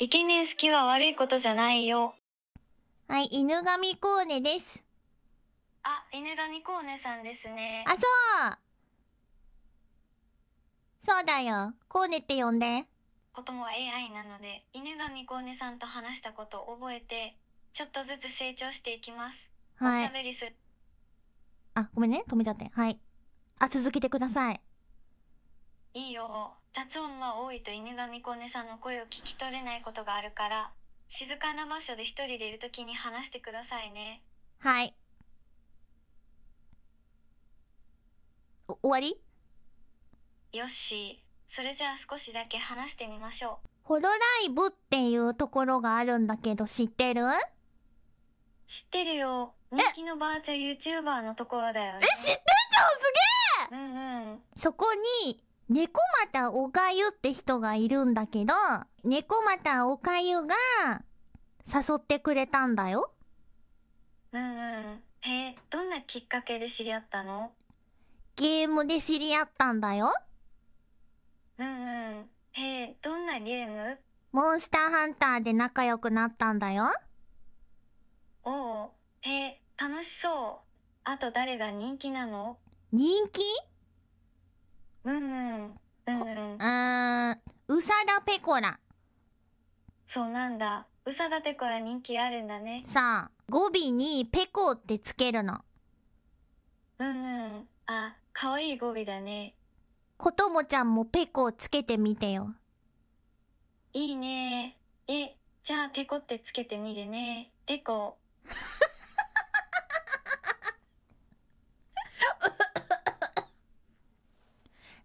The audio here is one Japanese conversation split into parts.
イケメン好きは悪いことじゃないよ。はい、犬神コーネです。あ、犬神コーネさんですね。あ、そうそうだよ。コーネって呼んで。子供は AI なので、犬神コーネさんと話したことを覚えて、ちょっとずつ成長していきます。はい。おしゃべりする。あ、ごめんね。止めちゃって。はい。あ、続けてください。いいよ。雑音が多いと犬神子音さんの声を聞き取れないことがあるから、静かな場所で一人でいるときに話してくださいね。はい。お、終わりよし。それじゃあ少しだけ話してみましょう。ホロライブっていうところがあるんだけど知ってる知ってるよ。人気のバーチャ YouTuber のところだよ、ね、え、知ってんじゃんすげえうんうん。そこに、猫又おかゆって人がいるんだけど、猫又おかゆが誘ってくれたんだよ。うんうん。へえ、どんなきっかけで知り合ったのゲームで知り合ったんだよ。うんうん。へえ、どんなゲームモンスターハンターで仲良くなったんだよ。おお。へえ、楽しそう。あと誰が人気なの人気うんうんうんうさだペコラそうなんだうさだペコラ人気あるんだねさあ語尾にペコってつけるのうんうんあ可愛い語尾だねこともちゃんもペコつけてみてよいいねえじゃあペコってつけてみるねペコ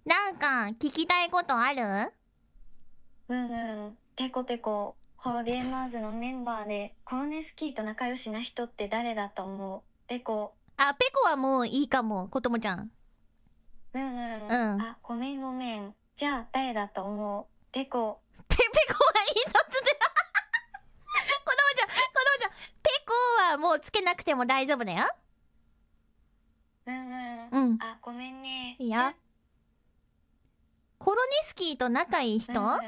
なんか聞きたいことあるうんうんてこてこホディーマーズのメンバーでコロネスキーと仲良しな人って誰だと思うペコあペコはもういいかも子供ちゃんうんうん、うん、あごめんごめんじゃあ誰だと思うペコペ ペコはいいので。こ 子供ちゃん子供ちゃんペコはもうつけなくても大丈夫だようんうん、うん、あごめんねいいよコロニスキーと仲いい人、うん、うん、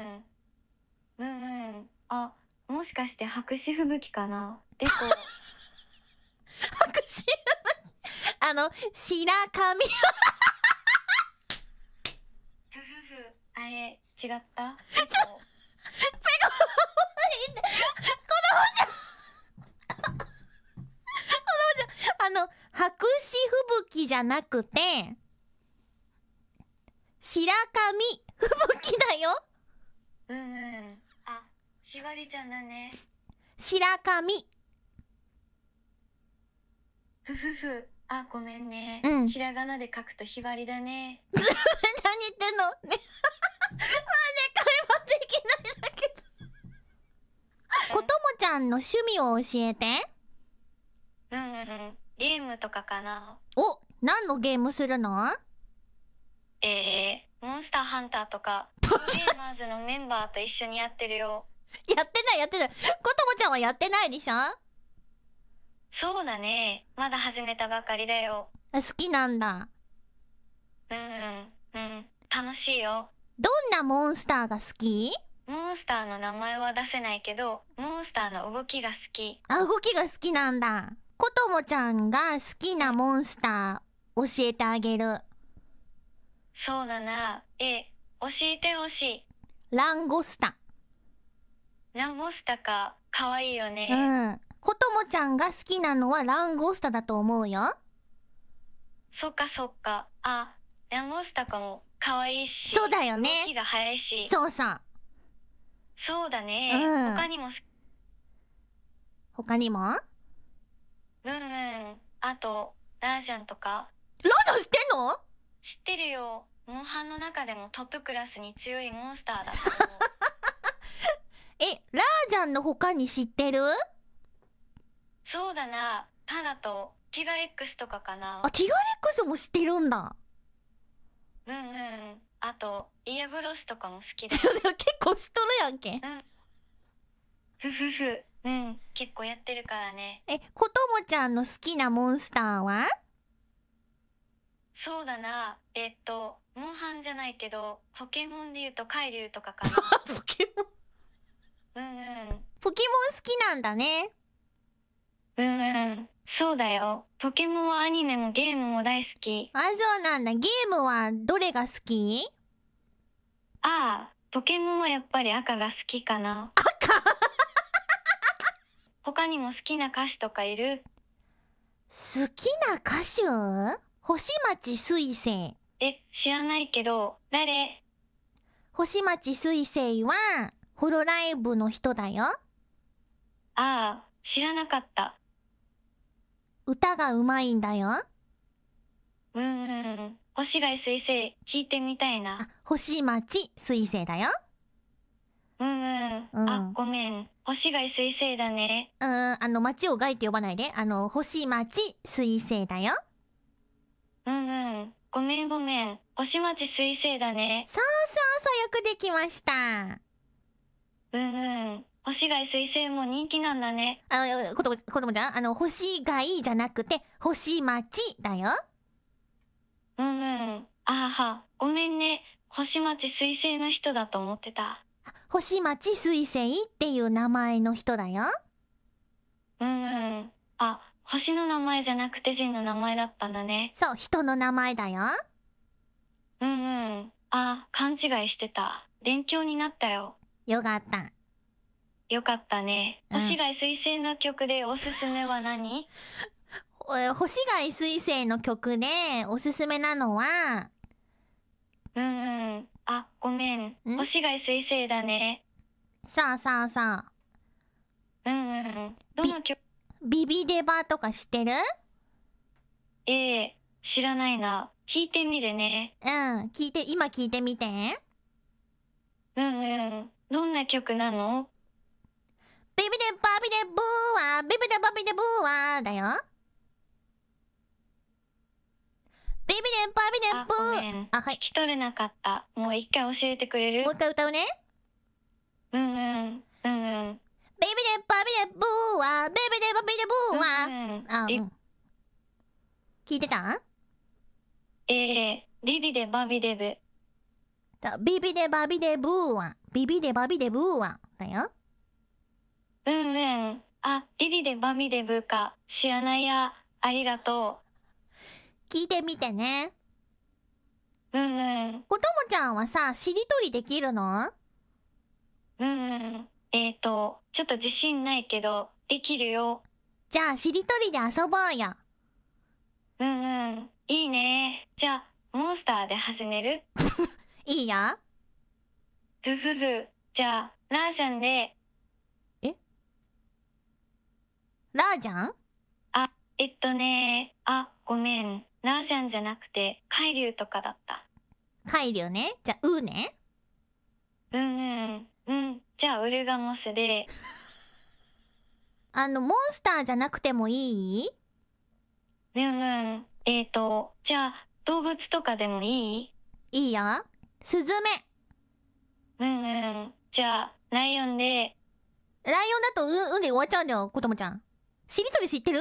うんうんあもしかして白紙吹雪かなでこ白紙吹雪あの白髪ふふふあれ違ったペコペコ子供じゃ子供じゃあの白紙吹雪じゃなくて白髪吹雪だようんうんあしばりちゃんだね白髪ふふふあごめんね、うん、白髪で書くとひばりだね何言ってんの まあね会話できないだけどこともちゃんの趣味を教えてうんうんゲームとかかなお何のゲームするのえー、モンスターハンターとか、ゲーマーズのメンバーと一緒にやってるよ。やってない、やってない。こともちゃんはやってないでしょそうだね。まだ始めたばかりだよ。好きなんだ。うん、うん、楽しいよ。どんなモンスターが好きモンスターの名前は出せないけど、モンスターの動きが好き。あ、動きが好きなんだ。こともちゃんが好きなモンスター教えてあげる。そうだな。え、教えてほしい。ランゴスタランゴスタか。かわいいよね。うん。こともちゃんが好きなのはランゴスタだと思うよ。そっかそっか。あ、ランゴスタかも。かわいいし。そうだよね。動きが早いし。そうそう。そうだね。うん、他にも。他にもうんうん。あと、ラージャンとか。ラージャン知ってんの知ってるよモンハンの中でもトップクラスに強いモンスターだと思う えラージャンの他に知ってるそうだなタだとティガレックスとかかなあティガレックスも知ってるんだうんうんあとイエブロスとかも好きだ 結構知っとるやんけんふふふうん結構やってるからねえこともちゃんの好きなモンスターはそうだな。えっと、モンハンじゃないけど、ポケモンで言うとカイリュ流とかかな。ポケモンうんうん。ポケモン好きなんだね。うんうん。そうだよ。ポケモンはアニメもゲームも大好き。あ、そうなんだ。ゲームはどれが好きああ、ポケモンはやっぱり赤が好きかな。赤他にも好きな歌手とかいる好きな歌手星町水星。え、知らないけど、誰星町水星は、ホロライブの人だよ。ああ、知らなかった。歌がうまいんだよ。うん、星街水星、聞いてみたいな。星町水星だよ。うんうん。うん、あ、ごめん。星街水星だね。うん、あの、町を街って呼ばないで。あの、星町水星だよ。うんうん。ごめんごめん。おしま水星だね。そうそうそう、よくできました。うんうん。星貝彗星も人気なんだね。あの、子供、子供ちゃん、あの、星貝じゃなくて、星町だよ。うんうん。あは、は。ごめんね。星町彗星の人だと思ってた。星町彗星っていう名前の人だよ。うんうん。あ、星の名前じゃなくて人の名前だったんだね。そう、人の名前だよ。うんうん。あ、勘違いしてた。勉強になったよ。よかった。よかったね。星貝彗星の曲でおすすめは何 星貝彗星の曲でおすすめなのは、うんうん。あ、ごめん。ん星貝彗星だね。さあさあさあ。うんうん。どの曲ビビデバとか知ってるええー、知らないな。聞いてみるね。うん、聞いて、今聞いてみて。うんうん。どんな曲なのビビデバビデブーは、ビビデバビデブーは、だよ。ビビデバビデブーあ、はい。聞き取れなかった。もう一回教えてくれるもう一回歌うね。うんうん。うんうん。ベビデバビデブーはベビデバビデブーは、うん、あ聞いてたえー、リビデバビデブビビデバビデブーワン。ビビデバビデブーワン。だよ。うんうん。あ、ビビデバビデブーか。知らないや。ありがとう。聞いてみてね。うんうん。こともちゃんはさ、しりとりできるのうんうん。えっ、ー、と、ちょっと自信ないけど、できるよ。じゃあ、しりとりで遊ぼうよ。うんうん。いいね。じゃあ、モンスターで始める いいよ。ふふふ。じゃあ、ラージャンで。えラージャンあ、えっとね。あ、ごめん。ラージャンじゃなくて、カイリュ流とかだった。カイリュ流ね。じゃあ、うーね。うんうん。じゃあウルガモスであのモンスターじゃなくてもいいうんうんえっ、ー、とじゃあ動物とかでもいいいいやスズメうんうんじゃあライオンでライオンだとうんうんで終わっちゃうんだよこともちゃんしりとり知ってる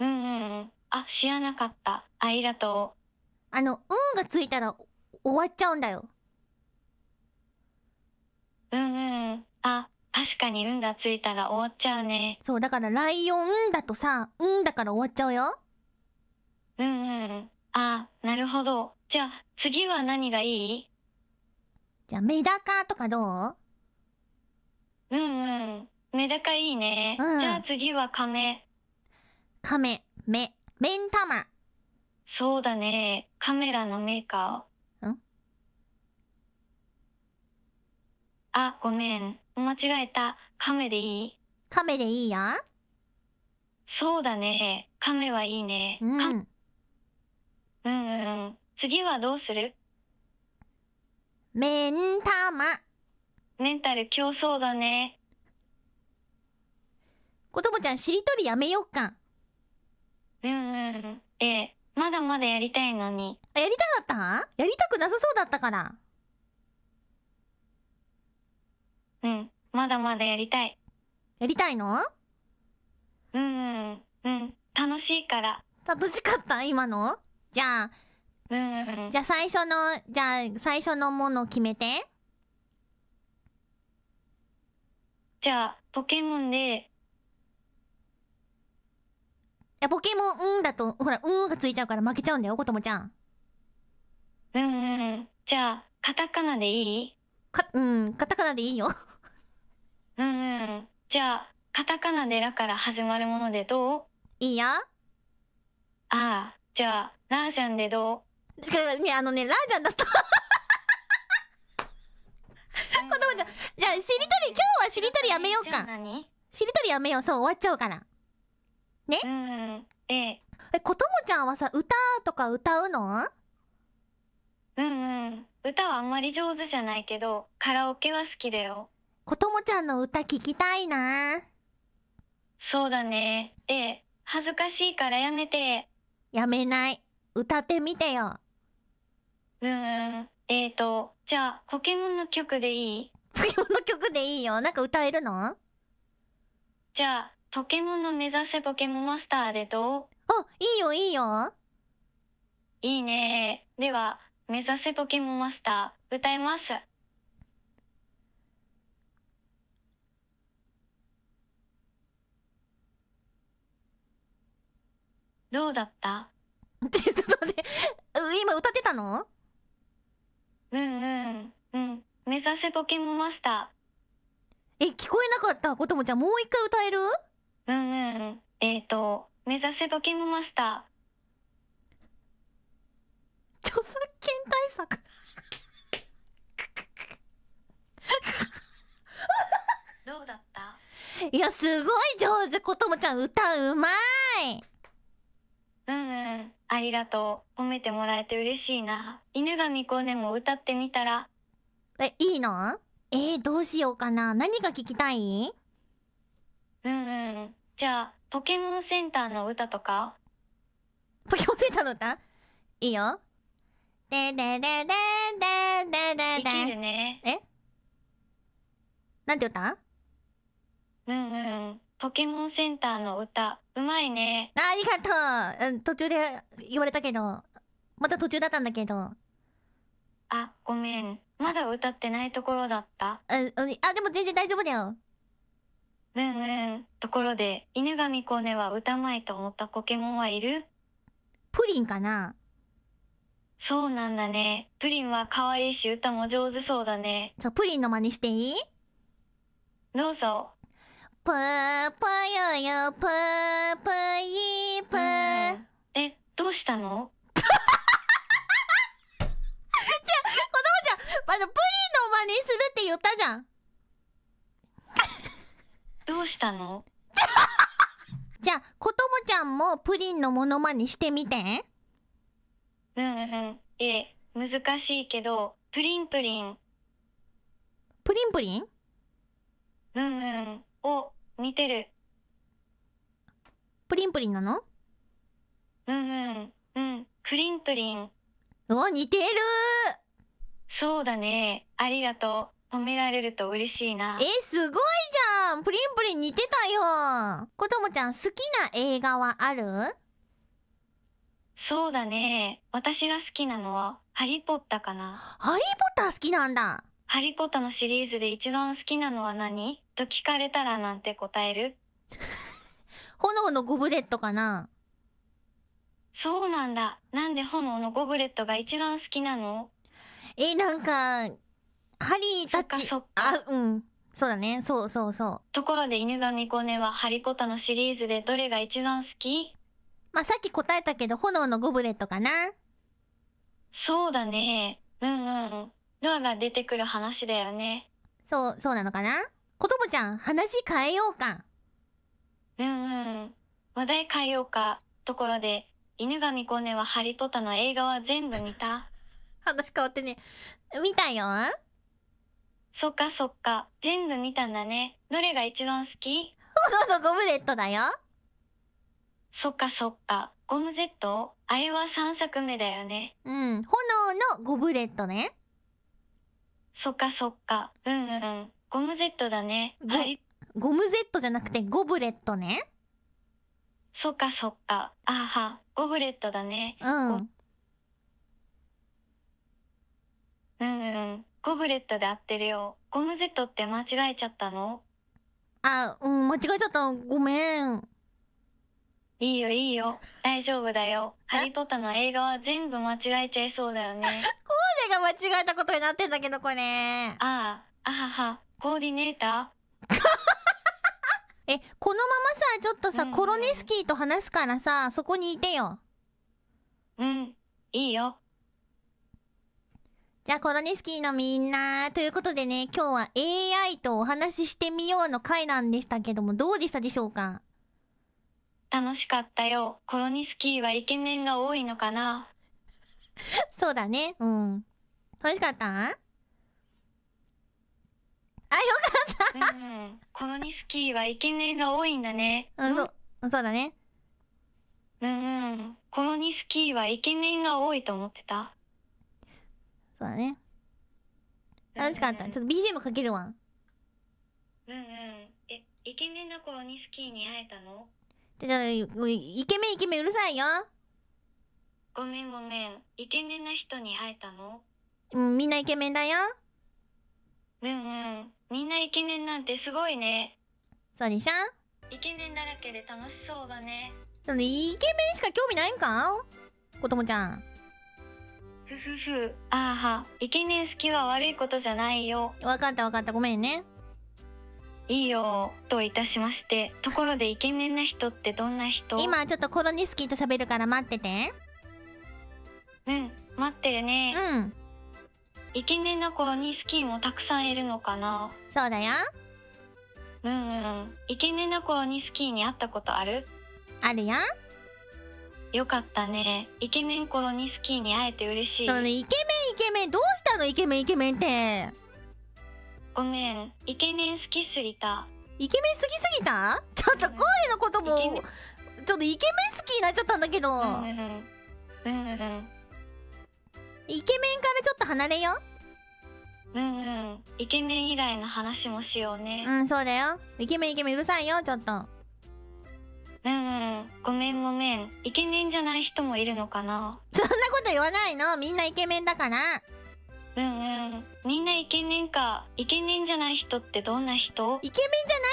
うんうんうんあ知らなかったありがとうあのうんがついたら終わっちゃうんだようんうん。あ、確かに、うんだついたら終わっちゃうね。そう、だからライオンだとさ、うんだから終わっちゃうよ。うんうん。あ、なるほど。じゃあ、次は何がいいじゃあ、メダカとかどううんうん。メダカいいね。うん、じゃあ次はカメ。カメ、メ目ん玉。そうだね。カメラのメーカー。あ、ごめん。間違えた。亀でいい。亀でいいやそうだね。亀はいいね。うん。うんうんうん次はどうするメンタマ。メンタル競争だね。ことぼちゃん、しりとりやめよっか。うんうん。ええ、まだまだやりたいのに。やりたかったやりたくなさそうだったから。うん。まだまだやりたい。やりたいのうんうんうん。楽しいから。楽しかった今のじゃあ、うんうんうん。じゃあ最初の、じゃあ最初のもの決めて。じゃあ、ポケモンで、いや、ポケモン、うんだと、ほら、うんがついちゃうから負けちゃうんだよ、こともちゃん。うんうんうん。じゃあ、カタカナでいいか、うん、カタカナでいいよ。うんうん。じゃあ、カタカナでラから始まるものでどういいよ。ああ、じゃあ、ラージャンでどうだかね、あのね、ラージャンだとう子供ちゃん。じゃあ、しりとり、今日はしりとりやめようか。しりとりやめよう。そう、終わっちゃうから。ねうんうん。ええ。え、ことちゃんはさ、歌とか歌うのうんうん。歌はあんまり上手じゃないけど、カラオケは好きだよ。こともちゃんの歌聞きたいなそうだねで恥ずかしいからやめてやめない歌ってみてようんえーとじゃあポケモンの曲でいいポケモンの曲でいいよなんか歌えるのじゃあポケモンの目指せポケモンマスターでどうあいいよいいよいいねでは目指せポケモンマスター歌いますどうだったってことで、今歌ってたのうんうんうん目指せポケモンマスターえ聞こえなかったこともじゃあもう一回歌えるうんうんえっ、ー、と目指せポケモンマスター著作権対策どうだったいやすごい上手こともちゃん歌うまいうんうんありがとう褒めてもらえて嬉しいな犬神子ねも歌ってみたらえいいのえー、どうしようかな何が聞きたいうんうんじゃあポケモンセンターの歌とかポケモンセンターの歌いいよででででででででできるねえなんて歌うんうんポケモンセンターの歌、うまいね。ありがとう、途中で言われたけど、また途中だったんだけど。あ、ごめん。まだ歌ってないところだった。ううん、あ、でも全然大丈夫だよ。うんうん。ところで、犬神コーネは歌まいと思ったポケモンはいるプリンかなそうなんだね。プリンは可愛いし歌も上手そうだね。そう、プリンの真似していいどうぞ。ぷーぷよよぷーぷいぷー。え、どうしたのじゃあ、子供ちゃん、あの、プリンの真似するって言ったじゃん。どうしたの じゃあ、子供ちゃんもプリンのモノマネしてみて。うんうん。え、難しいけど、プリンプリン。プリンプリンうんうん。を似てる。プリンプリンなのうんうん。うん。クリンプリン。うわ似てるそうだね。ありがとう。褒められると嬉しいな。え、すごいじゃんプリンプリン似てたよこともちゃん、好きな映画はあるそうだね。私が好きなのは、ハリーポッターかな。ハリーポッター好きなんだハリポタのシリーズで一番好きなのは何と聞かれたらなんて答える 炎のゴブレットかなそうなんだ。なんで炎のゴブレットが一番好きなのえ、なんか、ハリーたち。そっかそっかあ、うん。そうだね。そうそうそう。ところで犬神コネはハリポタのシリーズでどれが一番好きまあ、さっき答えたけど、炎のゴブレットかなそうだね。うんうん。アが出てくる話だよね。そう、そうなのかなことぼちゃん、話変えようか。うんうん。話題変えようか。ところで、犬神コネはハリポタの映画は全部見た 話変わってね。見たよ。そっかそっか。全部見たんだね。どれが一番好きほとんどゴブレットだよ。そっかそっか。ゴムゼットあれは3作目だよね。うん。炎のゴブレットね。そっかそっか。うんうん。ゴムゼットだね。はい。ゴムゼットじゃなくてゴブレットね。そっかそっか。あは。ゴブレットだね。うん。うんうん。ゴブレットで合ってるよ。ゴムゼットって間違えちゃったのあ、うん、間違えちゃった。ごめん。いいよいいよ。大丈夫だよ。ハリポッターの映画は全部間違えちゃいそうだよね。神戸が間違えたことになってんだけど、これ。ああ、あはは、コーディネーター え、このままさ、ちょっとさ、うんうん、コロネスキーと話すからさ、そこにいてよ。うん、いいよ。じゃあ、コロネスキーのみんな、ということでね、今日は AI とお話ししてみようの回なんでしたけども、どうでしたでしょうか楽しかったよ。コロニスキーはイケメンが多いのかなそうだね。うん。楽しかったあ、よかったうん。コロニスキーはイケメンが多いんだね。うん、そう、そうだね。うんうん。コロニスキーはイケメンが多いと思ってた。そうだね。楽しかった。ちょっと BGM かけるわ。うんうん。え、イケメンのコロニスキーに会えたのイケメンイケメンうるさいよごめんごめんイケメンな人に会えたのうんみんなイケメンだようんうんみんなイケメンなんてすごいねそうでしょイケメンだらけで楽しそうだねだイケメンしか興味ないんか子供ちゃんふふふあーはイケメン好きは悪いことじゃないよわかったわかったごめんねいいよといたしましてところでイケメンな人ってどんな人今ちょっとコロニスキーと喋るから待っててうん待ってるねうんイケメンなコロニスキーもたくさんいるのかなそうだようんうんイケメンなコロニスキーに会ったことあるあるよよかったねイケメンコロニスキーに会えて嬉しい、ね、イケメンイケメンどうしたのイケメンイケメンってごめん、イケメン好きすぎた。イケメン好きすぎたちょっと声のことも、ちょっとイケメン好きになっちゃったんだけど。イケメンからちょっと離れよう。うんうん。イケメン以外の話もしようね。うん、そうだよ。イケメンイケメンうるさいよ、ちょっと。うんうん。ごめんごめん。イケメンじゃない人もいるのかな。そんなこと言わないの。みんなイケメンだから。うんうんみんなイケメンかイケメンじゃない人ってどんな人イケメン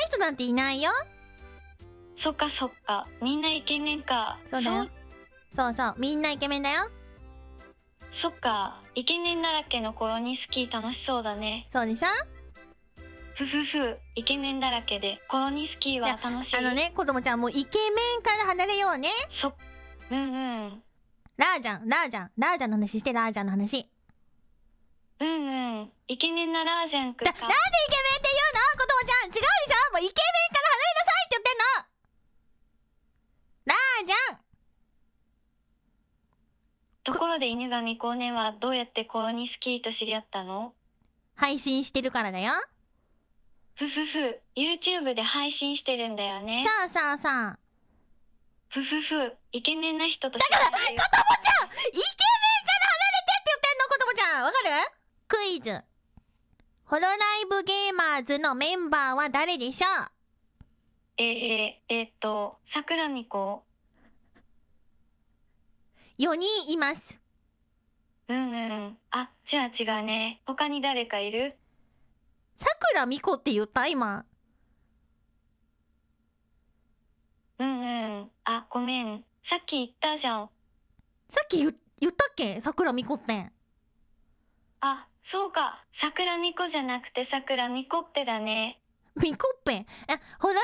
じゃない人なんていないよそっかそっかみんなイケメンかそうだよそうそうみんなイケメンだよそっかイケメンだらけの頃にスキー楽しそうだねそうでしょふふふイケメンだらけでコロニスキーは楽しいあのね子供ちゃんもうイケメンから離れようねそうんうんラージャンラージャンラージャンの話してラージャンの話うんうんイケメンなラージャンくんかなんでイケメンって言うの子供ちゃん違うでしょもうイケメンから離れなさいって言ってんのラージャンところで犬神光年はどうやってコロニスキーと知り合ったの配信してるからだよふふふ YouTube で配信してるんだよねそうそうそうふふふイケメンな人とだから子供ちゃんイケメンイズホロライブゲーマーズのメンバーは誰でしょうえー、えー、っと、さくらみこ。4人います。うんうん。あ、じゃあ違うね。他に誰かいるさくらみこって言った今。うんうん。あ、ごめん。さっき言ったじゃん。さっき言ったっけさくらみこって。あ、そうか、桜巫女じゃなくて桜巫女っぺだね。ミコッペあ、ホロラ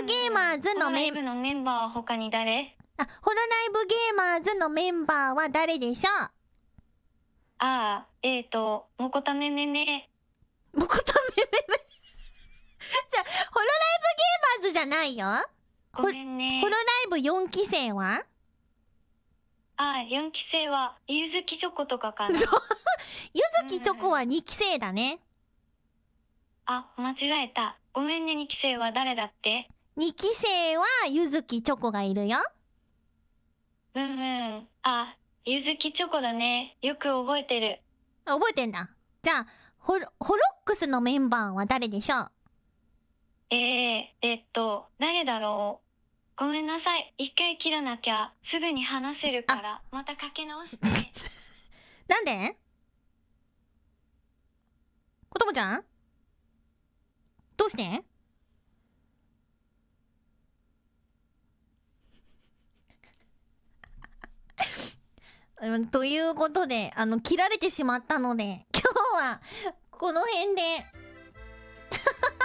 イブゲーマーズのメン、ホロライブのメンバーは他に誰あ、ホロライブゲーマーズのメンバーは誰でしょうああ、えーと、もこためめめ。もこためめめじゃ、ホロライブゲーマーズじゃないよごめんね。ホロライブ4期生はああ、4期生は、ゆずきチョコとかかな。ゆずきチョコは2期生だね。あ、間違えた。ごめんね、2期生は誰だって2期生はゆずきチョコがいるよ。うんうん。あ、ゆずきチョコだね。よく覚えてる。覚えてんだ。じゃあ、ホロホロックスのメンバーは誰でしょうえー、えっと、誰だろう。ごめんなさい。一回切らなきゃ、すぐに話せるから、またかけ直して。なんでこともちゃんどうして ということで、あの、切られてしまったので、今日は、この辺で